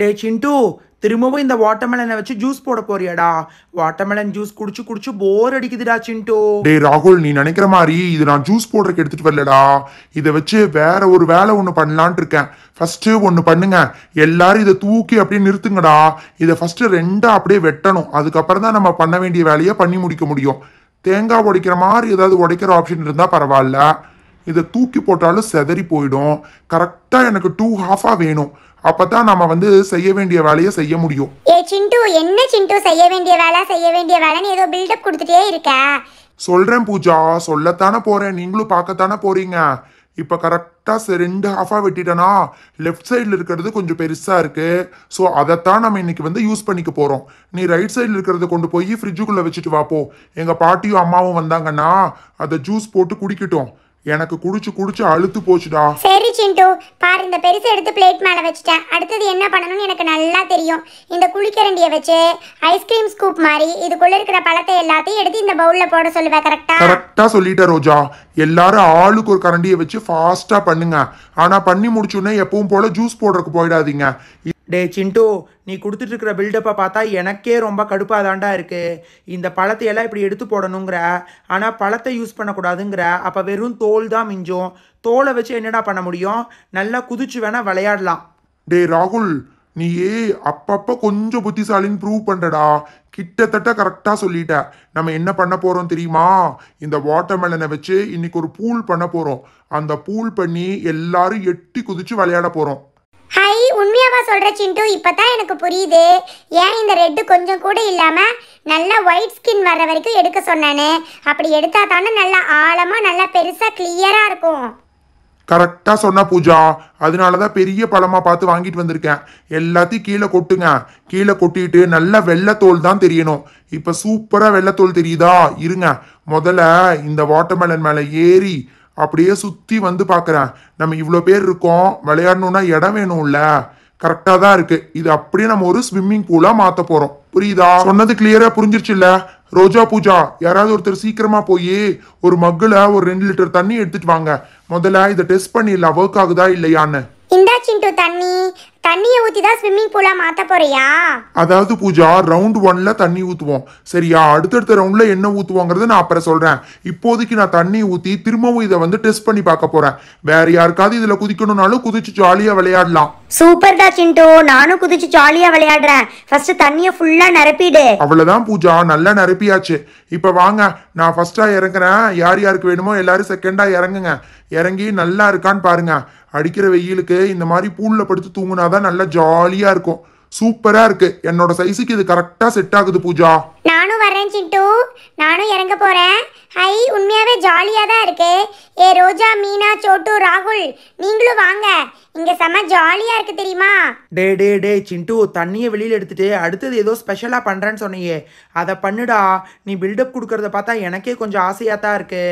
டே சிண்டு திரும்பவும் இந்த வாட்டர்மெலனை வச்சு ஜூஸ் போட போறியாடா வாட்டர்மெலன் ஜூஸ் குடிச்சு குடிச்சு போர் அடிக்குதுடா சிண்டு டே ராகுல் நீ நினைக்கிற மாதிரி இது நான் ஜூஸ் போடுறதுக்கு எடுத்துட்டு வரலடா இதை வச்சு வேற ஒரு வேலை ஒன்று பண்ணலான் இருக்கேன் ஃபர்ஸ்ட் ஒன்று பண்ணுங்க எல்லாரும் இதை தூக்கி அப்படியே நிறுத்துங்கடா இதை ஃபர்ஸ்ட் ரெண்டா அப்படியே வெட்டணும் அதுக்கப்புறம் தான் நம்ம பண்ண வேண்டிய வேலையை பண்ணி முடிக்க முடியும் தேங்காய் உடைக்கிற மாதிரி ஏதாவது உடைக்கிற ஆப்ஷன் இருந்தால் பரவாயில்ல இதை தூக்கி போட்டாலும் செதறி போயிடும் கரெக்டாக எனக்கு டூ ஹாஃபாக வேணும் அப்பதான் நாம வந்து செய்ய வேண்டிய வேலையை செய்ய முடியும் ஏ சிண்டு என்ன சிண்டு செய்ய வேண்டிய வேலை செய்ய வேண்டிய வேலைன்னு ஏதோ பில்டப் கொடுத்துட்டே இருக்க சொல்றேன் பூஜா சொல்லத்தானே போறேன் நீங்களும் பார்க்கத்தானே போறீங்க இப்போ கரெக்டாக ரெண்டு ஹாஃபாக வெட்டிட்டனா லெஃப்ட் சைடில் இருக்கிறது கொஞ்சம் பெருசாக இருக்குது ஸோ அதைத்தான் நம்ம இன்றைக்கி வந்து யூஸ் பண்ணிக்க போகிறோம் நீ ரைட் சைடில் இருக்கிறத கொண்டு போய் ஃப்ரிட்ஜுக்குள்ளே வச்சுட்டு வாப்போ எங்கள் பாட்டியும் அம்மாவும் வந்தாங்கன்னா அதை ஜூஸ் போட்டு குடிக்கட்டும் எனக்கு குடிச்சு குடிச்சு அழுத்து போச்சுடா சரி சிண்டு பாரு இந்த பெருசை எடுத்து பிளேட் மேலே வச்சுட்டேன் அடுத்தது என்ன பண்ணணும்னு எனக்கு நல்லா தெரியும் இந்த குளிக்கரண்டியை வச்சு ஐஸ்கிரீம் ஸ்கூப் மாதிரி இதுக்குள்ள இருக்கிற பழத்தை எல்லாத்தையும் எடுத்து இந்த பவுல்ல போட சொல்லுவேன் கரெக்டா கரெக்டா சொல்லிட்ட ரோஜா எல்லாரும் ஆளுக்கு ஒரு கரண்டியை வச்சு ஃபாஸ்டா பண்ணுங்க ஆனா பண்ணி முடிச்சுடனே எப்பவும் போல ஜூஸ் போடுறதுக்கு போயிடாதீங்க டே சிண்டு நீ கொடுத்துட்ருக்கிற பில்டப்பை பார்த்தா எனக்கே ரொம்ப கடுப்பாக தாண்டா இருக்குது இந்த பழத்தை எல்லாம் இப்படி எடுத்து போடணுங்கிற ஆனால் பழத்தை யூஸ் பண்ணக்கூடாதுங்கிற அப்போ வெறும் தோல் தான் மிஞ்சும் தோலை வச்சு என்னடா பண்ண முடியும் நல்லா குதிச்சு வேணால் விளையாடலாம் டே ராகுல் நீயே அப்பப்போ கொஞ்சம் புத்திசாலின்னு ப்ரூவ் பண்ணடா கிட்டத்தட்ட கரெக்டாக சொல்லிட்ட நம்ம என்ன பண்ண போகிறோம் தெரியுமா இந்த வாட்டர்மெலனை வச்சு இன்னைக்கு ஒரு பூல் பண்ண போகிறோம் அந்த பூல் பண்ணி எல்லாரும் எட்டி குதிச்சு விளையாட போகிறோம் ஹை உண்மையாவா சொல்கிற சிண்டு இப்போ தான் எனக்கு புரியுது ஏன் இந்த ரெட்டு கொஞ்சம் கூட இல்லாமல் நல்லா ஒயிட் ஸ்கின் வர்ற வரைக்கும் எடுக்க சொன்னானே அப்படி எடுத்தா தானே நல்லா ஆழமாக நல்லா பெருசாக கிளியராக இருக்கும் கரெக்டாக சொன்ன பூஜா அதனால தான் பெரிய பழமாக பார்த்து வாங்கிட்டு வந்திருக்கேன் எல்லாத்தையும் கீழே கொட்டுங்க கீழே கொட்டிட்டு நல்லா வெள்ளத்தோல் தான் தெரியணும் இப்போ சூப்பராக வெள்ளத்தோல் தெரியுதா இருங்க முதல்ல இந்த வாட்டர்மெலன் மேலே ஏறி அப்படியே சுற்றி வந்து பார்க்குறேன் நம்ம இவ்வளோ பேர் இருக்கோம் விளையாடணும்னா இடம் வேணும்ல கரெக்டாக தான் இருக்கு இது அப்படியே நம்ம ஒரு ஸ்விம்மிங் பூலா மாத்த போகிறோம் புரியுதா சொன்னது புரிஞ்சிருச்சு இல்ல ரோஜா பூஜா யாராவது ஒருத்தர் சீக்கிரமா போய் ஒரு மக்குல ஒரு ரெண்டு லிட்டர் தண்ணி எடுத்துட்டு வாங்க முதல்ல இதை டெஸ்ட் பண்ணிடலாம் ஒர்க் ஆகுதா இல்லையான்னு இந்தா சிண்டு தண்ணி தண்ணியை ஊற்றி தான் ஸ்விம்மிங் பூலா மாற்ற போறியா அதாவது பூஜா ரவுண்ட் ஒன்ல தண்ணி ஊற்றுவோம் சரியா அடுத்தடுத்த ரவுண்ட்ல என்ன ஊற்றுவோங்கிறத நான் அப்புறம் சொல்றேன் இப்போதைக்கு நான் தண்ணி ஊற்றி திரும்பவும் இதை வந்து டெஸ்ட் பண்ணி பார்க்க போறேன் வேற யாருக்காவது இதில் குதிக்கணும்னாலும் குதிச்சு ஜாலியாக விளையாடலாம் சூப்பர்டா சிண்டு நானும் குதிச்சு ஜாலியா விளையாடுறேன் ஃபர்ஸ்ட் தண்ணியை ஃபுல்லா நிரப்பிடு அவ்வளவுதான் பூஜா நல்லா நிரப்பியாச்சு இப்ப வாங்க நான் ஃபர்ஸ்டா இறங்குறேன் யார் யாருக்கு வேணுமோ எல்லாரும் செகண்டா இறங்குங்க இறங்கி நல்லா இருக்கான்னு பாருங்க அடிக்கிற வெயிலுக்கு இந்த மாதிரி பூலில் படுத்து தூங்குனாதான் நல்லா ஜாலியா இருக்கும் சூப்பரா இருக்கு என்னோட சைஸுக்கு இது கரெக்டா செட் ஆகுது பூஜா நானும் வரேன் சிட்டு நானும் இறங்க போறேன் ஹை உண்மையாவே ஜாலியா தான் இருக்கு ஏ ரோஜா மீனா சோட்டு ராகுல் நீங்களும் வாங்க இங்க செம ஜாலியா இருக்கு தெரியுமா டே டே டே சிண்டு தண்ணியை வெளியில எடுத்துட்டு அடுத்தது ஏதோ ஸ்பெஷலா பண்றேன்னு சொன்னியே அதை பண்ணுடா நீ பில்டப் கொடுக்கறத பார்த்தா எனக்கே கொஞ்சம் ஆசையா தான் இருக்கு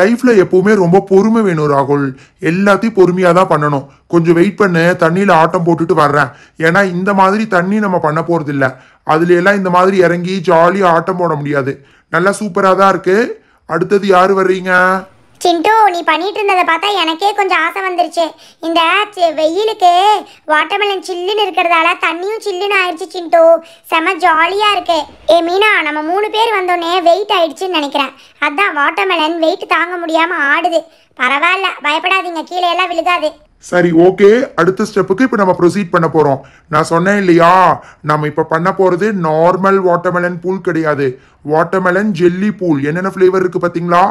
லைஃப்பில் எப்போவுமே ரொம்ப பொறுமை வேணும் ராகுல் எல்லாத்தையும் பொறுமையாக தான் பண்ணணும் கொஞ்சம் வெயிட் பண்ணு தண்ணியில் ஆட்டம் போட்டுட்டு வர்றேன் ஏன்னா இந்த மாதிரி தண்ணி நம்ம பண்ண போகிறதில்ல அதுல எல்லாம் இந்த மாதிரி இறங்கி ஜாலியாக ஆட்டம் போட முடியாது நல்லா சூப்பராக தான் இருக்குது அடுத்தது யார் வர்றீங்க சிண்டோ நீ பண்ணிட்டு இருந்ததை பார்த்தா எனக்கே கொஞ்சம் ஆசை வந்துருச்சு இந்த வெயிலுக்கு வாட்டர்மெலன் சில்லுன்னு இருக்கிறதால தண்ணியும் சில்லுன்னு ஆயிடுச்சு சிண்டோ செம ஜாலியாக இருக்கு ஏ மீனா நம்ம மூணு பேர் வந்தோடனே வெயிட் ஆயிடுச்சுன்னு நினைக்கிறேன் அதான் வாட்டர்மெலன் வெயிட் தாங்க முடியாமல் ஆடுது பரவாயில்ல பயப்படாதீங்க கீழே எல்லாம் விழுகாது சரி ஓகே அடுத்த ஸ்டெப்புக்கு இப்போ நம்ம ப்ரொசீட் பண்ண போகிறோம் நான் சொன்னேன் இல்லையா நம்ம இப்போ பண்ண போகிறது நார்மல் வாட்டர்மெலன் பூல் கிடையாது வாட்டர்மெலன் ஜெல்லி பூல் என்னென்ன ஃப்ளேவர் இருக்குது பார்த்தீங்களா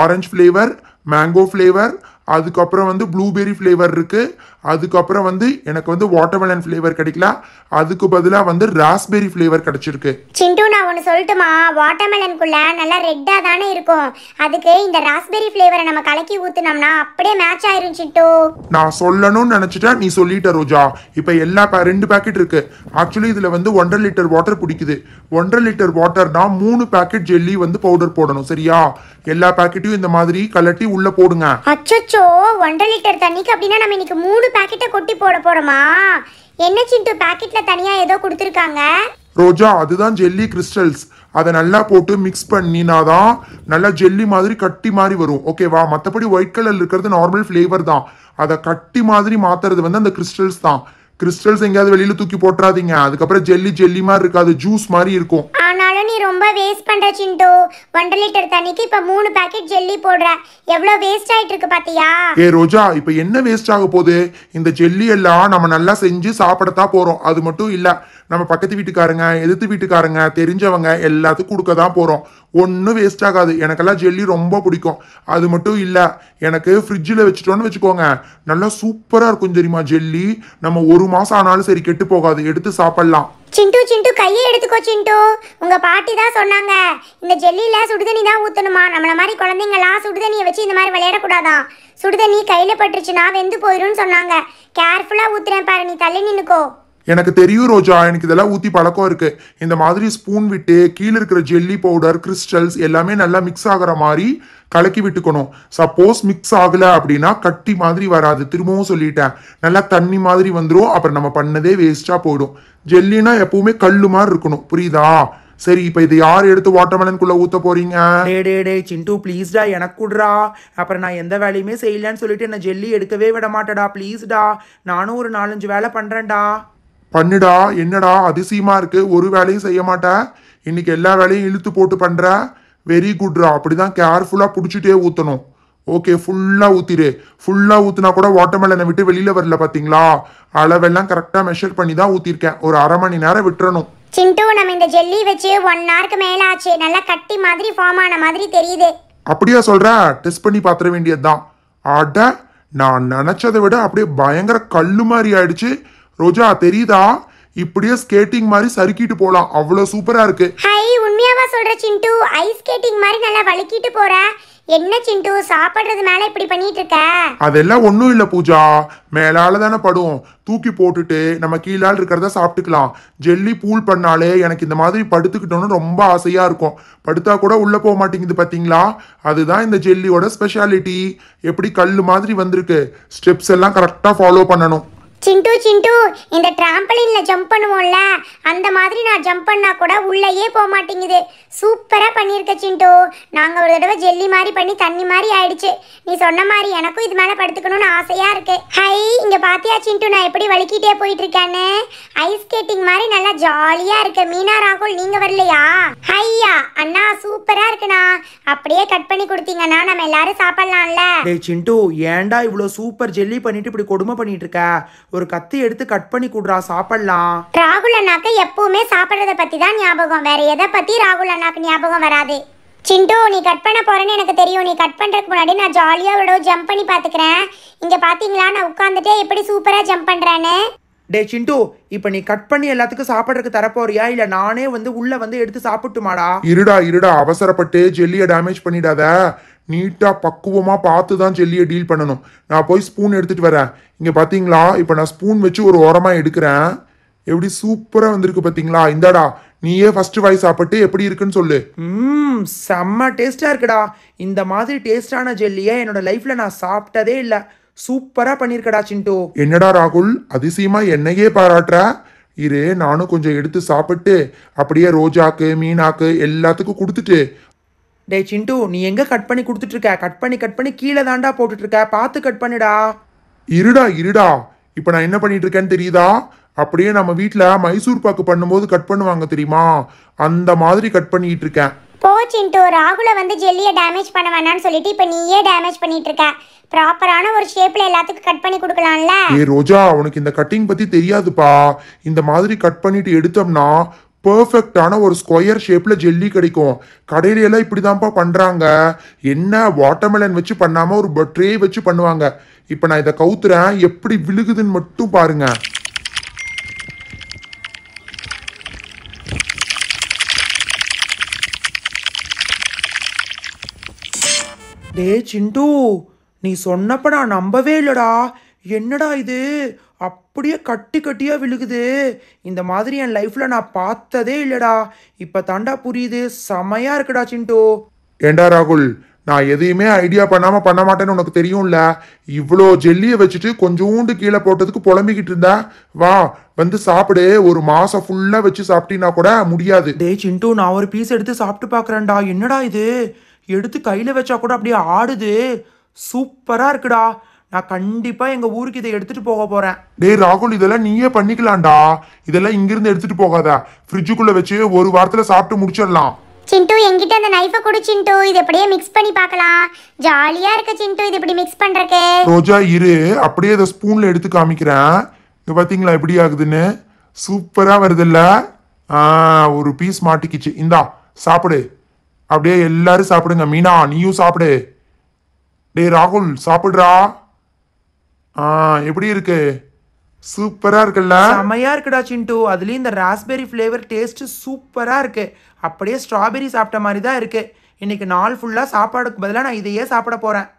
ஆரஞ்சு ஃப்ளேவர் மேங்கோ ஃப்ளேவர் அதுக்கப்புறம் வந்து ப்ளூபெரி ஃப்ளேவர் இருக்குது அதுக்கப்புறம் வந்து எனக்கு வந்து வாட்டர்மெலன் ஃப்ளேவர் கிடைக்கல அதுக்கு பதிலாக வந்து ராஸ்பெரி ஃப்ளேவர் கிடைச்சிருக்கு சிண்டு நான் ஒன்று சொல்லட்டுமா வாட்டர்மெலனுக்குள்ள நல்லா ரெட்டாக தானே இருக்கும் அதுக்கு இந்த ராஸ்பெரி ஃப்ளேவரை நம்ம கலக்கி ஊற்றினோம்னா அப்படியே மேட்ச் ஆயிரும் சிண்டு நான் சொல்லணும்னு நினச்சிட்டா நீ சொல்லிட்ட ரோஜா இப்போ எல்லா ரெண்டு பேக்கெட் இருக்குது ஆக்சுவலி இதில் வந்து ஒன்றரை லிட்டர் வாட்டர் பிடிக்குது ஒன்றரை லிட்டர் வாட்டர்னா மூணு மூணு பேக்கெட் ஜெல்லி வந்து பவுடர் போடணும் சரியா எல்லா பேக்கெட்டையும் இந்த மாதிரி கலட்டி உள்ள போடுங்க அச்சச்சோ ஒன்றரை லிட்டர் தண்ணிக்கு அப்படின்னா நம்ம இன்னைக்கு மூணு பாக்கெட்டை கொட்டி போட போறோமா என்ன சிண்டு பேக்கெட்ல தனியா ஏதோ கொடுத்துருக்காங்க ரோஜா அதுதான் ஜெல்லி கிறிஸ்டல்ஸ் அதை நல்லா போட்டு மிக்ஸ் பண்ணினாதான் நல்லா ஜெல்லி மாதிரி கட்டி மாதிரி வரும் ஓகேவா மற்றபடி ஒயிட் கலர் இருக்கிறது நார்மல் ஃப்ளேவர் தான் அதை கட்டி மாதிரி மாத்துறது வந்து அந்த கிறிஸ்டல்ஸ் தான் கிறிஸ்டல்ஸ் எங்கேயாவது வெளியில தூக்கி போட்டுறாதீங்க அதுக்கப்புறம் ஜெல்லி ஜெல்லி மாதிரி இருக்காது ஜூஸ் மாதிரி இருக்கும் ஆனாலும் நீ ரொம்ப வேஸ்ட் பண்ற சிண்டோ ஒன்றரை லிட்டர் தண்ணிக்கு இப்ப மூணு பாக்கெட் ஜெல்லி போடுற எவ்வளவு வேஸ்ட் ஆயிட்டு இருக்கு பாத்தியா ஏ ரோஜா இப்ப என்ன வேஸ்ட் ஆக போகுது இந்த ஜெல்லி எல்லாம் நம்ம நல்லா செஞ்சு சாப்பிடத்தான் போறோம் அது மட்டும் இல்ல நம்ம பக்கத்து வீட்டுக்காரங்க எதிர்த்து வீட்டுக்காரங்க தெரிஞ்சவங்க எல்லாத்துக்கும் கொடுக்க தான் போறோம் ஒன்றும் வேஸ்ட் ஆகாது எனக்கெல்லாம் ஜெல்லி ரொம்ப பிடிக்கும் அது மட்டும் இல்லை எனக்கு ஃப்ரிட்ஜில் வச்சுட்டோன்னு வச்சுக்கோங்க நல்லா சூப்பராக இருக்கும் தெரியுமா ஜெல்லி நம்ம ஒரு மாதம் ஆனாலும் சரி கெட்டு போகாது எடுத்து சாப்பிடலாம் சிண்டு சிண்டு கையை எடுத்துக்கோ சிண்டு உங்கள் பாட்டி தான் சொன்னாங்க இந்த ஜெல்லியில் சுடுதண்ணி தான் ஊற்றணுமா நம்மள மாதிரி குழந்தைங்களாம் சுடுதண்ணியை வச்சு இந்த மாதிரி விளையாடக்கூடாதான் சுடுதண்ணி கையில் பட்டுருச்சுன்னா வெந்து போயிடும்னு சொன்னாங்க கேர்ஃபுல்லாக ஊற்றுறேன் பாரு நீ தள்ளி நின்னுக்கோ எனக்கு தெரியும் ரோஜா எனக்கு இதெல்லாம் ஊற்றி பழக்கம் இருக்கு இந்த மாதிரி ஸ்பூன் விட்டு கீழே இருக்கிற ஜெல்லி பவுடர் கிறிஸ்டல்ஸ் எல்லாமே நல்லா மிக்ஸ் ஆகிற மாதிரி கலக்கி விட்டுக்கணும் சப்போஸ் மிக்ஸ் ஆகலை அப்படின்னா கட்டி மாதிரி வராது திரும்பவும் சொல்லிட்டேன் நல்லா தண்ணி மாதிரி வந்துடும் அப்புறம் நம்ம பண்ணதே வேஸ்ட்டாக போயிடும் ஜெல்லினா எப்பவுமே கல் மாதிரி இருக்கணும் புரியுதா சரி இப்போ இது யார் எடுத்து வாட்டர்மெலனுக்குள்ள ஊத்த போறீங்க டே சிண்டு எனக்கு குடுறா அப்புறம் நான் எந்த வேலையுமே செய்யலன்னு சொல்லிட்டு என்ன ஜெல்லி எடுக்கவே விட மாட்டேடா பிளீஸ்டா நானும் ஒரு நாலஞ்சு வேலை பண்றேன்டா பண்ணுடா என்னடா அதிசயமா இருக்கு ஒரு வேலையும் செய்ய மாட்டே இன்னைக்கு எல்லா வேலையும் இழுத்து போட்டு பண்ற வெரி குட்ரா அப்படிதான் கேர்ஃபுல்லாக பிடிச்சிட்டே ஊற்றணும் ஓகே ஃபுல்லாக ஊத்திரு ஃபுல்லாக ஊற்றினா கூட வாட்டர்மெலனை விட்டு வெளியில் வரல பார்த்தீங்களா அளவெல்லாம் கரெக்டாக மெஷர் பண்ணி தான் ஊற்றிருக்கேன் ஒரு அரை மணி நேரம் விட்டுறணும் சிண்டு நம்ம இந்த ஜெல்லி வச்சு ஒன் ஹவருக்கு மேலே ஆச்சு நல்லா கட்டி மாதிரி ஃபார்ம் ஆன மாதிரி தெரியுது அப்படியா சொல்கிற டெஸ்ட் பண்ணி பார்த்துட வேண்டியதுதான் அட நான் நினச்சதை விட அப்படியே பயங்கர கல்லு மாதிரி ஆயிடுச்சு ரோஜா தெரியுதா இப்படியே ஸ்கேட்டிங் மாதிரி சறுக்கிட்டு போலாம் அவ்வளவு சூப்பரா இருக்கு ஹை உண்மையாவா சொல்ற சிண்டு ஐஸ் ஸ்கேட்டிங் மாதிரி நல்லா வழுக்கிட்டு போற என்ன சிண்டு சாப்பிடுறது மேல இப்படி பண்ணிட்டு இருக்க அதெல்லாம் ஒண்ணும் இல்ல பூஜா மேலால தானே படும் தூக்கி போட்டுட்டு நம்ம கீழால் இருக்கிறத சாப்பிட்டுக்கலாம் ஜெல்லி பூல் பண்ணாலே எனக்கு இந்த மாதிரி படுத்துக்கிட்டோன்னு ரொம்ப ஆசையா இருக்கும் படுத்தா கூட உள்ள போக மாட்டேங்குது பாத்தீங்களா அதுதான் இந்த ஜெல்லியோட ஸ்பெஷாலிட்டி எப்படி கல் மாதிரி வந்திருக்கு ஸ்டெப்ஸ் எல்லாம் கரெக்டா ஃபாலோ பண்ணணும் சிண்டு சிண்டு இந்த டிராம்பலின்ல ஜம்ப் பண்ணுவோம்ல அந்த மாதிரி நான் ஜம்ப் பண்ணா கூட உள்ளேயே போக மாட்டேங்குது சூப்பராக பண்ணியிருக்க சிண்டு நாங்கள் ஒரு தடவை ஜெல்லி மாதிரி பண்ணி தண்ணி மாதிரி ஆயிடுச்சு நீ சொன்ன மாதிரி எனக்கும் இது மேலே படுத்துக்கணும்னு ஆசையாக இருக்கு ஹை இங்கே பார்த்தியா சிண்டு நான் எப்படி வலிக்கிட்டே போயிட்டு இருக்கேன்னு ஐஸ் ஸ்கேட்டிங் மாதிரி நல்லா ஜாலியாக இருக்கு மீனா ராகுல் நீங்கள் வரலையா ஹையா அண்ணா சூப்பராக இருக்குண்ணா அப்படியே கட் பண்ணி கொடுத்தீங்கன்னா நம்ம எல்லாரும் சாப்பிடலாம்ல சிண்டு ஏன்டா இவ்வளோ சூப்பர் ஜெல்லி பண்ணிட்டு இப்படி கொடுமை பண்ணிட்டு இருக்க ஒரு கத்தி எடுத்து கட் பண்ணி கூடுறா சாப்பிடலாம் ராகுல் அண்ணாக்கு எப்பவுமே சாப்பிட்றத பத்தி தான் ஞாபகம் வேற எதை பத்தி ராகுல் அண்ணாக்கு ஞாபகம் வராது சிண்டு நீ கட் பண்ண போறேன்னு எனக்கு தெரியும் நீ கட் பண்றதுக்கு முன்னாடி நான் ஜாலியா விட ஜம்ப் பண்ணி பாத்துக்கிறேன் இங்க பாத்தீங்களா நான் உட்காந்துட்டே எப்படி சூப்பரா ஜம்ப் பண்றேன்னு டே சிண்டு இப்போ நீ கட் பண்ணி எல்லாத்துக்கும் சாப்பிட்றதுக்கு தரப்போறியா இல்ல நானே வந்து உள்ள வந்து எடுத்து சாப்பிட்டுமாடா இருடா இருடா அவசரப்பட்டு ஜெல்லியை டேமேஜ் பண்ணிடாத நீட்டாக பக்குவமாக பார்த்து தான் ஜெல்லியை டீல் பண்ணணும் நான் போய் ஸ்பூன் எடுத்துகிட்டு வரேன் இங்கே பார்த்தீங்களா இப்போ நான் ஸ்பூன் வச்சு ஒரு உரமாக எடுக்கிறேன் எப்படி சூப்பராக வந்திருக்கு பார்த்தீங்களா இந்தாடா நீயே ஃபர்ஸ்ட் வாய் சாப்பிட்டு எப்படி இருக்குன்னு சொல்லு ம் செம்ம டேஸ்ட்டாக இருக்குடா இந்த மாதிரி டேஸ்டான ஜெல்லியை என்னோட லைஃப்பில் நான் சாப்பிட்டதே இல்லை சூப்பராக பண்ணியிருக்கடா சிண்டு என்னடா ராகுல் அதிசயமாக என்னையே பாராட்டுற இரு நானும் கொஞ்சம் எடுத்து சாப்பிட்டு அப்படியே ரோஜாக்கு மீனாக்கு எல்லாத்துக்கும் கொடுத்துட்டு டே சிண்டு நீ எங்கே கட் பண்ணி கொடுத்துட்ருக்க கட் பண்ணி கட் பண்ணி கீழே தாண்டா போட்டுட்ருக்க பார்த்து கட் பண்ணுடா இருடா இருடா இப்போ நான் என்ன பண்ணிட்டு இருக்கேன்னு தெரியுதா அப்படியே நம்ம வீட்டில் மைசூர் பாக்கு பண்ணும்போது கட் பண்ணுவாங்க தெரியுமா அந்த மாதிரி கட் பண்ணிட்டு இருக்கேன் போ சிண்டு ராகுல வந்து ஜெல்லியை டேமேஜ் பண்ண வேணாம்னு சொல்லிட்டு இப்போ நீயே டேமேஜ் பண்ணிட்டு இருக்க ப்ராப்பரான ஒரு ஷேப்ல எல்லாத்துக்கும் கட் பண்ணி கொடுக்கலாம்ல ஏ ரோஜா உனக்கு இந்த கட்டிங் பத்தி தெரியாதுப்பா இந்த மாதிரி கட் பண்ணிட்டு எடுத்தோம்னா பர்ஃபெக்டான ஒரு ஸ்கொயர் ஷேப்பில் ஜெல்லி கிடைக்கும் கடையிலெல்லாம் இப்படி தான்ப்பா பண்ணுறாங்க என்ன வாட்டர்மெலன் வச்சு பண்ணாமல் ஒரு பட்ரே வச்சு பண்ணுவாங்க இப்போ நான் இதை கவுத்துறேன் எப்படி விழுகுதுன்னு மட்டும் பாருங்க டே சிண்டு நீ சொன்னப்ப நான் நம்பவே இல்லடா என்னடா இது அப்படியே கட்டி கட்டியாக விழுகுது இந்த மாதிரி என் லைஃப்பில் நான் பார்த்ததே இல்லைடா இப்போ தாண்டா புரியுது செமையாக இருக்குடா சிண்டோ ஏண்டா ராகுல் நான் எதையுமே ஐடியா பண்ணாமல் பண்ண மாட்டேன்னு உனக்கு தெரியும்ல இவ்வளோ ஜெல்லியை வச்சுட்டு கொஞ்சோண்டு கீழே போட்டதுக்கு புலம்பிக்கிட்டு இருந்தா வா வந்து சாப்பிடு ஒரு மாசம் ஃபுல்லாக வச்சு சாப்பிட்டீங்கன்னா கூட முடியாது டே சிண்டு நான் ஒரு பீஸ் எடுத்து சாப்பிட்டு பார்க்குறேன்டா என்னடா இது எடுத்து கையில் வச்சா கூட அப்படியே ஆடுது சூப்பராக இருக்குடா நான் கண்டிப்பாக எங்கள் ஊருக்கு இதை எடுத்துகிட்டு போக போகிறேன் டேய் ராகுல் இதெல்லாம் நீயே பண்ணிக்கலாம்டா இதெல்லாம் இருந்து எடுத்துகிட்டு போகாத ஃப்ரிட்ஜுக்குள்ள வச்சு ஒரு வாரத்தில் சாப்பிட்டு முடிச்சிடலாம் சிண்டு எங்கிட்ட அந்த நைஃபை கொடு சிண்டு இது அப்படியே மிக்ஸ் பண்ணி பார்க்கலாம் ஜாலியா இருக்கு சிண்டு இது இப்படி மிக்ஸ் பண்றக்கு ரோஜா இரு அப்படியே இதை ஸ்பூன்ல எடுத்து காமிக்கிறேன் இங்க பாத்தீங்களா எப்படி ஆகுதுன்னு சூப்பரா வருதுல்ல ஒரு பீஸ் மாட்டிக்கிச்சு இந்தா சாப்பிடு அப்படியே எல்லாரும் சாப்பிடுங்க மீனா நீயும் சாப்பிடு டேய் ராகுல் சாப்பிடுறா ஆ எப்படி இருக்கு சூப்பரா இருக்குல்ல செமையா இருக்குடா சிண்டு அதுலயும் இந்த ராஸ்பெரி ஃப்ளேவர் டேஸ்ட் சூப்பரா இருக்கு அப்படியே ஸ்ட்ராபெரி சாப்பிட்ட மாதிரி தான் இருக்கு இன்னைக்கு நாள் ஃபுல்லா சாப்பாடுக்கு பதிலாக நான் இதையே சாப்பிட போறேன்